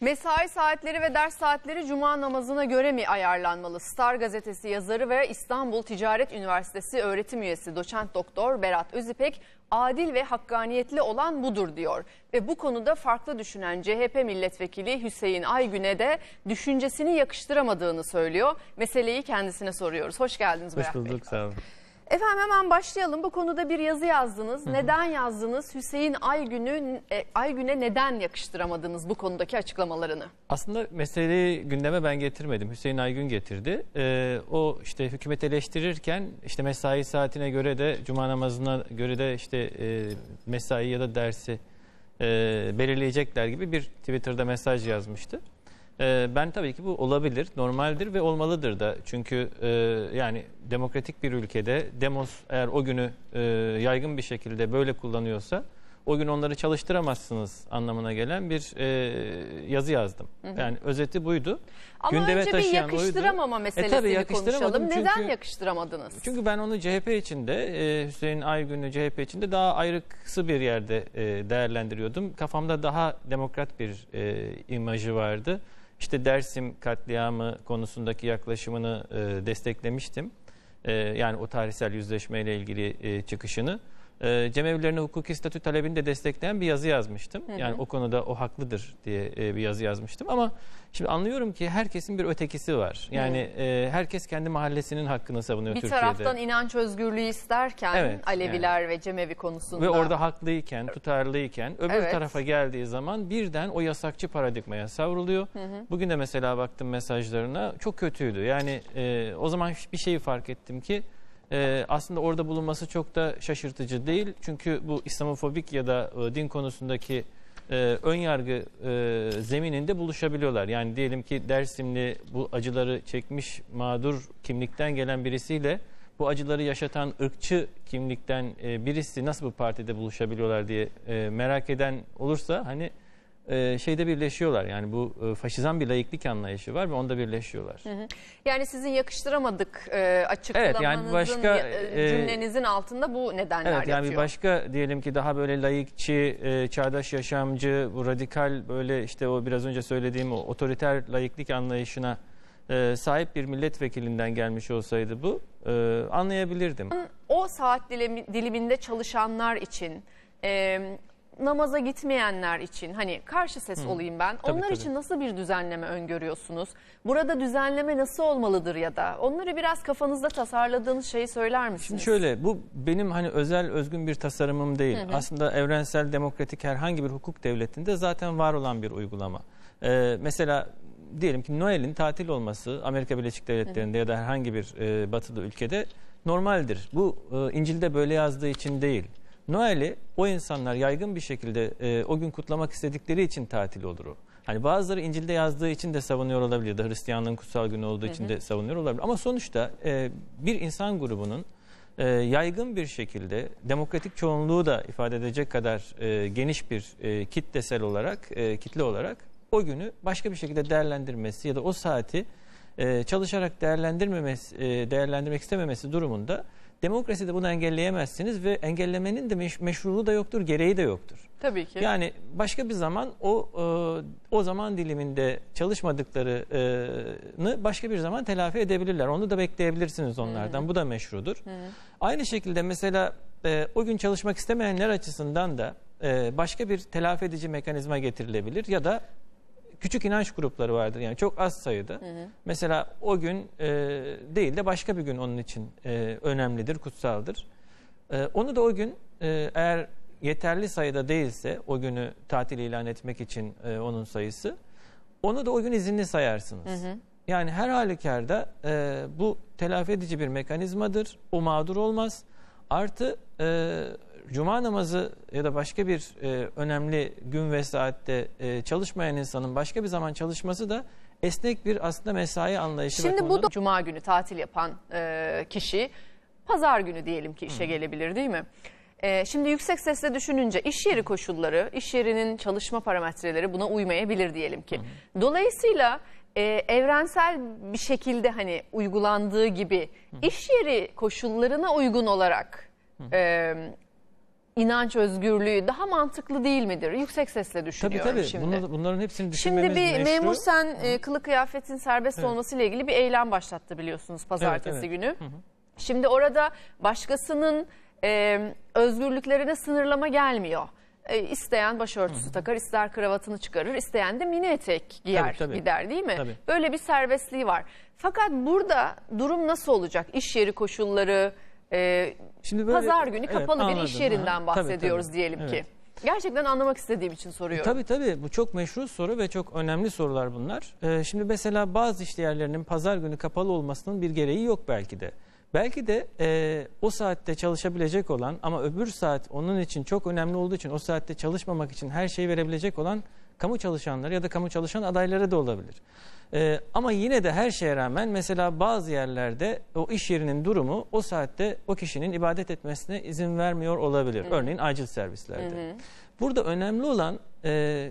Mesai saatleri ve ders saatleri cuma namazına göre mi ayarlanmalı? Star gazetesi yazarı ve İstanbul Ticaret Üniversitesi öğretim üyesi doçent doktor Berat Özipek adil ve hakkaniyetli olan budur diyor. Ve bu konuda farklı düşünen CHP milletvekili Hüseyin Aygün'e de düşüncesini yakıştıramadığını söylüyor. Meseleyi kendisine soruyoruz. Hoş geldiniz Hoş Berat bulduk, Bey. Hoş bulduk sağ olun. Efendim hemen başlayalım. Bu konuda bir yazı yazdınız. Hı hı. Neden yazdınız? Hüseyin Aygün'ü e, Aygün'e neden yakıştıramadınız bu konudaki açıklamalarını? Aslında meseleyi gündeme ben getirmedim. Hüseyin Aygün getirdi. Ee, o işte hükümet eleştirirken işte mesai saatine göre de cuma namazına göre de işte e, mesai ya da dersi e, belirleyecekler gibi bir Twitter'da mesaj yazmıştı. Ee, ben tabii ki bu olabilir, normaldir ve olmalıdır da. Çünkü e, yani demokratik bir ülkede demos eğer o günü e, yaygın bir şekilde böyle kullanıyorsa o gün onları çalıştıramazsınız anlamına gelen bir e, yazı yazdım. Hı hı. Yani özeti buydu. Ama Gündeme önce bir yakıştıramama oydu. E, meselesini e, konuşalım. Çünkü, Neden yakıştıramadınız? Çünkü ben onu CHP içinde, e, Hüseyin Aygün'ü CHP içinde daha ayrıksı bir yerde e, değerlendiriyordum. Kafamda daha demokrat bir e, imajı vardı işte Dersim katliamı konusundaki yaklaşımını e, desteklemiştim. E, yani o tarihsel yüzleşmeyle ilgili e, çıkışını e, ee, cemevlerine hukuki statü talebini de destekleyen bir yazı yazmıştım. Hı hı. Yani o konuda o haklıdır diye e, bir yazı yazmıştım ama şimdi anlıyorum ki herkesin bir ötekisi var. Yani e, herkes kendi mahallesinin hakkını savunuyor bir Türkiye'de. Bir taraftan inanç özgürlüğü isterken evet, Aleviler yani. ve cemevi konusunda. Ve orada haklıyken, tutarlıyken öbür evet. tarafa geldiği zaman birden o yasakçı paradigmaya savruluyor. Hı hı. Bugün de mesela baktım mesajlarına çok kötüydü. Yani e, o zaman bir şeyi fark ettim ki e, aslında orada bulunması çok da şaşırtıcı değil. Çünkü bu İslamofobik ya da e, din konusundaki e, ön yargı e, zemininde buluşabiliyorlar. Yani diyelim ki Dersimli bu acıları çekmiş mağdur kimlikten gelen birisiyle bu acıları yaşatan ırkçı kimlikten e, birisi nasıl bu partide buluşabiliyorlar diye e, merak eden olursa hani ee, şeyde birleşiyorlar. Yani bu e, faşizan bir laiklik anlayışı var ve onda birleşiyorlar. Hı hı. Yani sizin yakıştıramadık e, açıklamanızın, evet, yani başka, e, e altında bu nedenler evet, yani yatıyor. Yani başka diyelim ki daha böyle laikçi, e, çağdaş yaşamcı, bu radikal böyle işte o biraz önce söylediğim o otoriter laiklik anlayışına sahip bir milletvekilinden gelmiş olsaydı bu anlayabilirdim. O saat diliminde çalışanlar için namaza gitmeyenler için hani karşı ses Hı. olayım ben. Tabii, onlar tabii. için nasıl bir düzenleme öngörüyorsunuz? Burada düzenleme nasıl olmalıdır ya da onları biraz kafanızda tasarladığınız şeyi söyler misiniz? Şimdi şöyle bu benim hani özel özgün bir tasarımım değil. Hı hı. Aslında evrensel demokratik herhangi bir hukuk devletinde zaten var olan bir uygulama. Ee, mesela diyelim ki Noel'in tatil olması Amerika Birleşik Devletleri'nde ya da herhangi bir e, batılı ülkede normaldir. Bu e, İncil'de böyle yazdığı için değil. Noel'i o insanlar yaygın bir şekilde e, o gün kutlamak istedikleri için tatil olur o. Hani bazıları İncil'de yazdığı için de savunuyor olabilir. De Hristiyanlığın kutsal günü olduğu için hı hı. de savunuyor olabilir. Ama sonuçta e, bir insan grubunun e, yaygın bir şekilde demokratik çoğunluğu da ifade edecek kadar e, geniş bir e, kitlesel olarak, e, kitle olarak o günü başka bir şekilde değerlendirmesi ya da o saati e, çalışarak değerlendirmemesi, e, değerlendirmek istememesi durumunda Demokrasi de bunu engelleyemezsiniz ve engellemenin de meş meşruluğu da yoktur, gereği de yoktur. Tabii ki. Yani başka bir zaman o e, o zaman diliminde çalışmadıklarını e, başka bir zaman telafi edebilirler. Onu da bekleyebilirsiniz onlardan. Hmm. Bu da meşrudur. Hmm. Aynı şekilde mesela e, o gün çalışmak istemeyenler açısından da e, başka bir telafi edici mekanizma getirilebilir ya da küçük inanç grupları vardır. Yani çok az sayıda. Hı hı. Mesela o gün e, değil de başka bir gün onun için e, önemlidir, kutsaldır. E, onu da o gün e, eğer yeterli sayıda değilse o günü tatil ilan etmek için e, onun sayısı onu da o gün izinli sayarsınız. Hı hı. Yani her halükarda e, bu telafi edici bir mekanizmadır. O mağdur olmaz. Artı e, cuma namazı ya da başka bir e, önemli gün ve saatte e, çalışmayan insanın başka bir zaman çalışması da esnek bir aslında mesai anlayışı Şimdi bu da cuma günü tatil yapan e, kişi pazar günü diyelim ki işe Hı. gelebilir değil mi? E, şimdi yüksek sesle düşününce iş yeri koşulları, iş yerinin çalışma parametreleri buna uymayabilir diyelim ki. Hı. Dolayısıyla e, evrensel bir şekilde hani uygulandığı gibi Hı. iş yeri koşullarına uygun olarak e, inanç özgürlüğü daha mantıklı değil midir? Yüksek sesle düşünüyorum tabii, tabii. şimdi. Bunu, bunların hepsini düşünmemiz Şimdi bir meşru. memur sen e, kılık kıyafetin serbest evet. olmasıyla ilgili bir eylem başlattı biliyorsunuz pazartesi evet, evet. günü. Hı hı. Şimdi orada başkasının e, özgürlüklerine sınırlama gelmiyor. E, isteyen başörtüsü Hı -hı. takar, ister kravatını çıkarır, isteyen de mini etek giyer tabii, tabii. gider değil mi? Tabii. Böyle bir serbestliği var. Fakat burada durum nasıl olacak? İş yeri koşulları, e, Şimdi böyle- pazar günü evet, kapalı bir iş yerinden Aha, bahsediyoruz tabii. diyelim ki. Gerçekten anlamak istediğim için soruyorum. E, tabii tabii bu çok meşru soru ve çok önemli sorular bunlar. Ee, şimdi mesela bazı iş yerlerinin pazar günü kapalı olmasının bir gereği yok belki de. Belki de e, o saatte çalışabilecek olan ama öbür saat onun için çok önemli olduğu için o saatte çalışmamak için her şeyi verebilecek olan kamu çalışanları ya da kamu çalışan adayları da olabilir. E, ama yine de her şeye rağmen mesela bazı yerlerde o iş yerinin durumu o saatte o kişinin ibadet etmesine izin vermiyor olabilir. Hı. Örneğin acil servislerde. Hı hı. Burada önemli olan e,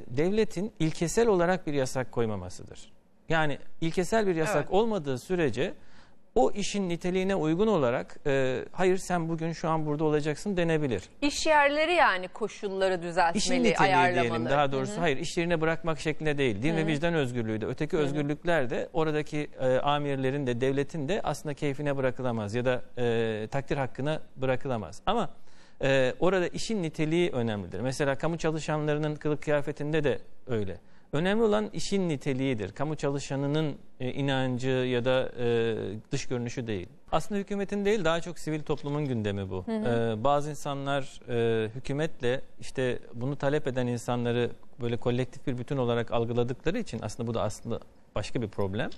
devletin ilkesel olarak bir yasak koymamasıdır. Yani ilkesel bir yasak evet. olmadığı sürece o işin niteliğine uygun olarak e, hayır sen bugün şu an burada olacaksın denebilir. İş yerleri yani koşulları düzeltmeli, İşin niteliği ayarlamalı. diyelim daha doğrusu Hı -hı. hayır iş yerine bırakmak şeklinde değil. Din Hı -hı. ve vicdan özgürlüğü de öteki Hı -hı. özgürlükler de oradaki e, amirlerin de devletin de aslında keyfine bırakılamaz ya da e, takdir hakkına bırakılamaz. Ama e, orada işin niteliği önemlidir. Mesela kamu çalışanlarının kılık kıyafetinde de öyle. Önemli olan işin niteliğidir. Kamu çalışanının e, inancı ya da e, dış görünüşü değil. Aslında hükümetin değil daha çok sivil toplumun gündemi bu. Hı hı. E, bazı insanlar e, hükümetle işte bunu talep eden insanları böyle kolektif bir bütün olarak algıladıkları için aslında bu da aslında başka bir problem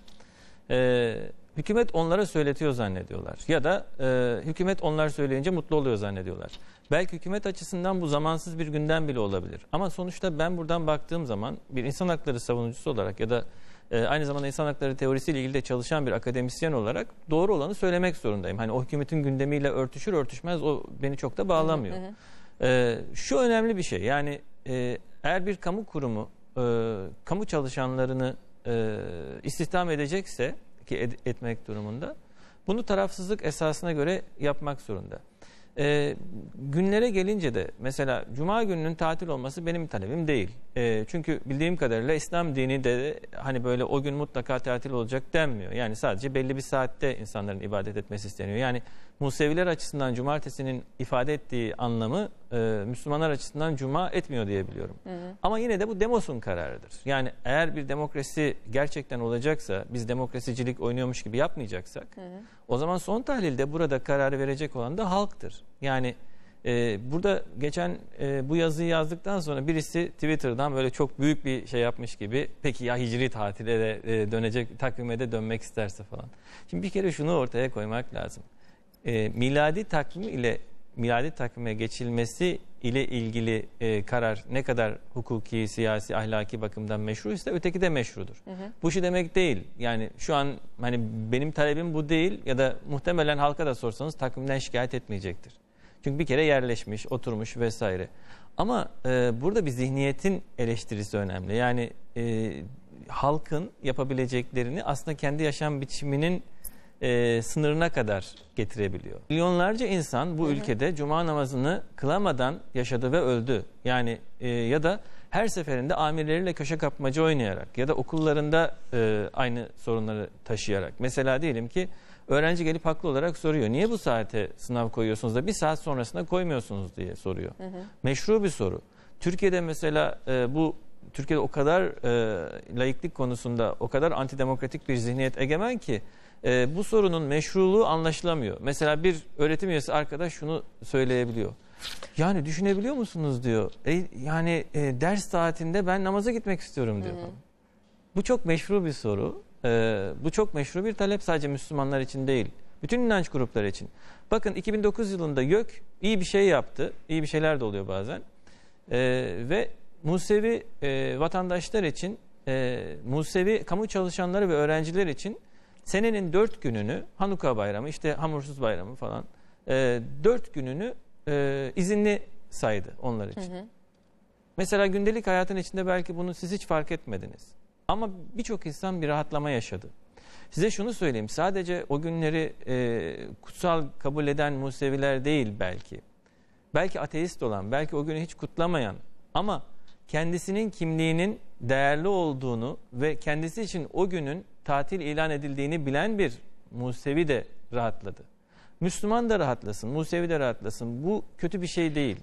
e, hükümet onlara söyletiyor zannediyorlar. Ya da e, hükümet onlar söyleyince mutlu oluyor zannediyorlar. Belki hükümet açısından bu zamansız bir günden bile olabilir. Ama sonuçta ben buradan baktığım zaman bir insan hakları savunucusu olarak ya da e, aynı zamanda insan hakları teorisiyle ilgili de çalışan bir akademisyen olarak doğru olanı söylemek zorundayım. Hani o hükümetin gündemiyle örtüşür örtüşmez o beni çok da bağlamıyor. E, şu önemli bir şey yani e, eğer bir kamu kurumu e, kamu çalışanlarını e, istihdam edecekse ki ed, etmek durumunda bunu tarafsızlık esasına göre yapmak zorunda. E, günlere gelince de mesela cuma gününün tatil olması benim talebim değil. E, çünkü bildiğim kadarıyla İslam dini de hani böyle o gün mutlaka tatil olacak denmiyor. Yani sadece belli bir saatte insanların ibadet etmesi isteniyor. Yani Museviler açısından cumartesinin ifade ettiği anlamı e, Müslümanlar açısından cuma etmiyor diyebiliyorum. Hı hı. Ama yine de bu Demos'un kararıdır. Yani eğer bir demokrasi gerçekten olacaksa biz demokrasicilik oynuyormuş gibi yapmayacaksak hı hı. o zaman son tahlilde burada kararı verecek olan da halktır. Yani e, burada geçen e, bu yazıyı yazdıktan sonra birisi Twitter'dan böyle çok büyük bir şey yapmış gibi peki ya hicri tatile de e, dönecek takvime de dönmek isterse falan. Şimdi bir kere şunu ortaya koymak lazım e, miladi takvim ile miladi takvime geçilmesi ile ilgili e, karar ne kadar hukuki, siyasi, ahlaki bakımdan meşru ise öteki de meşrudur. Hı hı. Bu şu demek değil. Yani şu an hani benim talebim bu değil ya da muhtemelen halka da sorsanız takvimden şikayet etmeyecektir. Çünkü bir kere yerleşmiş, oturmuş vesaire. Ama e, burada bir zihniyetin eleştirisi önemli. Yani e, halkın yapabileceklerini aslında kendi yaşam biçiminin e, sınırına kadar getirebiliyor. Milyonlarca insan bu ülkede cuma namazını kılamadan yaşadı ve öldü. Yani e, ya da her seferinde amirleriyle köşe kapmacı oynayarak ya da okullarında e, aynı sorunları taşıyarak. Mesela diyelim ki öğrenci gelip haklı olarak soruyor. Niye bu saate sınav koyuyorsunuz da bir saat sonrasında koymuyorsunuz diye soruyor. Hı hı. Meşru bir soru. Türkiye'de mesela e, bu Türkiye'de o kadar e, laiklik konusunda o kadar antidemokratik bir zihniyet egemen ki e, bu sorunun meşruluğu anlaşılamıyor. Mesela bir öğretim üyesi arkadaş şunu söyleyebiliyor. Yani düşünebiliyor musunuz diyor. E, yani e, ders saatinde ben namaza gitmek istiyorum diyor. Hı hı. Bu çok meşru bir soru. E, bu çok meşru bir talep sadece Müslümanlar için değil. Bütün inanç grupları için. Bakın 2009 yılında YÖK iyi bir şey yaptı. İyi bir şeyler de oluyor bazen. E, ve Musevi e, vatandaşlar için, e, Musevi kamu çalışanları ve öğrenciler için senenin dört gününü Hanuka bayramı işte hamursuz bayramı falan e, dört gününü e, izinli saydı onlar için. Hı hı. Mesela gündelik hayatın içinde belki bunu siz hiç fark etmediniz. Ama birçok insan bir rahatlama yaşadı. Size şunu söyleyeyim sadece o günleri e, kutsal kabul eden Museviler değil belki. Belki ateist olan, belki o günü hiç kutlamayan ama kendisinin kimliğinin değerli olduğunu ve kendisi için o günün tatil ilan edildiğini bilen bir Musevi de rahatladı. Müslüman da rahatlasın, Musevi de rahatlasın. Bu kötü bir şey değil.